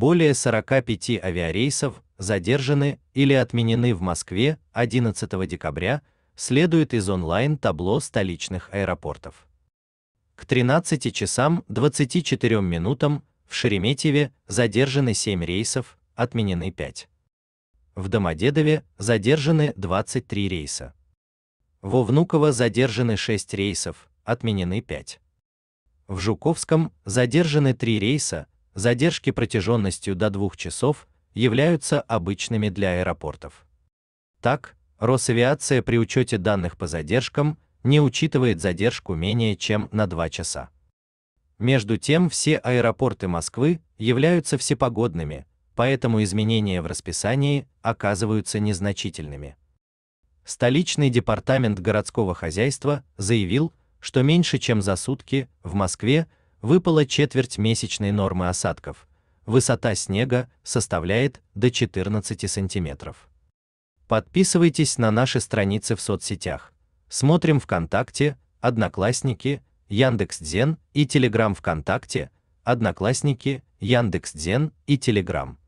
более 45 авиарейсов задержаны или отменены в Москве 11 декабря, следует из онлайн-табло столичных аэропортов. К 13 часам 24 минутам в Шереметьеве задержаны 7 рейсов, отменены 5. В Домодедове задержаны 23 рейса. Во Внуково задержаны 6 рейсов, отменены 5. В Жуковском задержаны 3 рейса, задержки протяженностью до двух часов являются обычными для аэропортов. Так, Росавиация при учете данных по задержкам не учитывает задержку менее чем на 2 часа. Между тем, все аэропорты Москвы являются всепогодными, поэтому изменения в расписании оказываются незначительными. Столичный департамент городского хозяйства заявил, что меньше чем за сутки в Москве выпала четверть месячной нормы осадков. Высота снега составляет до 14 сантиметров. Подписывайтесь на наши страницы в соцсетях. Смотрим ВКонтакте, Одноклассники, Яндекс.Дзен и Телеграм ВКонтакте, Одноклассники, Яндекс.Дзен и Телеграм.